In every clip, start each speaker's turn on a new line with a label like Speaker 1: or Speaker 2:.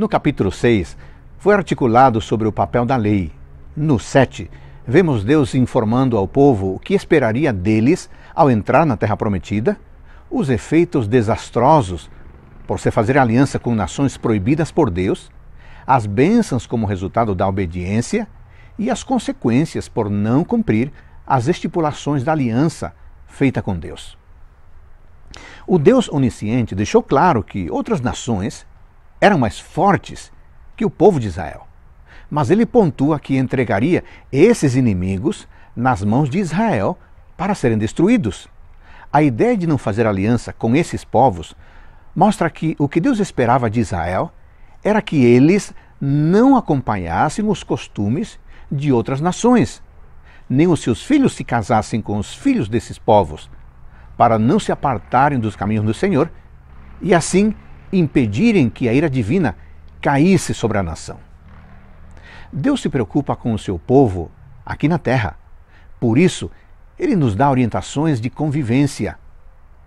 Speaker 1: No capítulo 6, foi articulado sobre o papel da lei. No 7, vemos Deus informando ao povo o que esperaria deles ao entrar na Terra Prometida, os efeitos desastrosos por se fazer aliança com nações proibidas por Deus, as bênçãos como resultado da obediência e as consequências por não cumprir as estipulações da aliança feita com Deus. O Deus onisciente deixou claro que outras nações eram mais fortes que o povo de Israel. Mas ele pontua que entregaria esses inimigos nas mãos de Israel para serem destruídos. A ideia de não fazer aliança com esses povos mostra que o que Deus esperava de Israel era que eles não acompanhassem os costumes de outras nações, nem os seus filhos se casassem com os filhos desses povos, para não se apartarem dos caminhos do Senhor e assim impedirem que a ira divina caísse sobre a nação. Deus se preocupa com o seu povo aqui na terra. Por isso, ele nos dá orientações de convivência.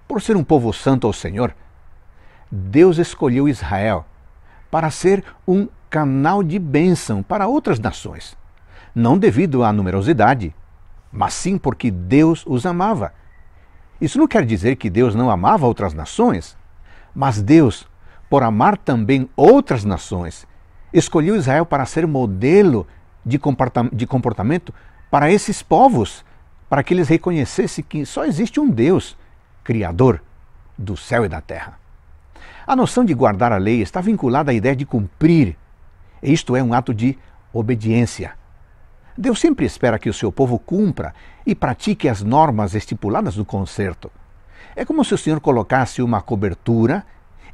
Speaker 1: Por ser um povo santo ao Senhor, Deus escolheu Israel para ser um canal de bênção para outras nações. Não devido à numerosidade, mas sim porque Deus os amava. Isso não quer dizer que Deus não amava outras nações, mas Deus por amar também outras nações, escolheu Israel para ser modelo de comportamento para esses povos, para que eles reconhecessem que só existe um Deus, Criador do céu e da terra. A noção de guardar a lei está vinculada à ideia de cumprir, isto é, um ato de obediência. Deus sempre espera que o seu povo cumpra e pratique as normas estipuladas no concerto. É como se o Senhor colocasse uma cobertura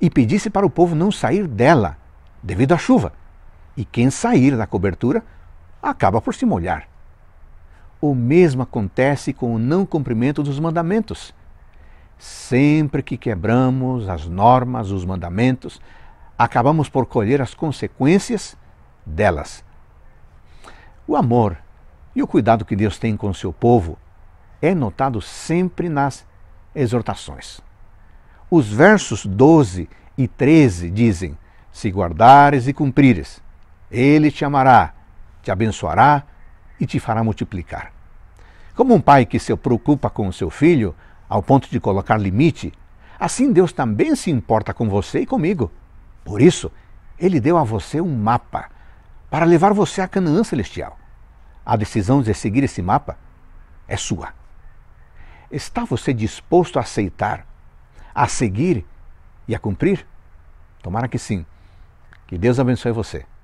Speaker 1: e pedisse para o povo não sair dela, devido à chuva. E quem sair da cobertura acaba por se molhar. O mesmo acontece com o não cumprimento dos mandamentos. Sempre que quebramos as normas, os mandamentos, acabamos por colher as consequências delas. O amor e o cuidado que Deus tem com seu povo é notado sempre nas exortações. Os versos 12 e 13 dizem: Se guardares e cumprires, ele te amará, te abençoará e te fará multiplicar. Como um pai que se preocupa com o seu filho, ao ponto de colocar limite, assim Deus também se importa com você e comigo. Por isso, ele deu a você um mapa para levar você à Canaã Celestial. A decisão de seguir esse mapa é sua. Está você disposto a aceitar a seguir e a cumprir? Tomara que sim. Que Deus abençoe você.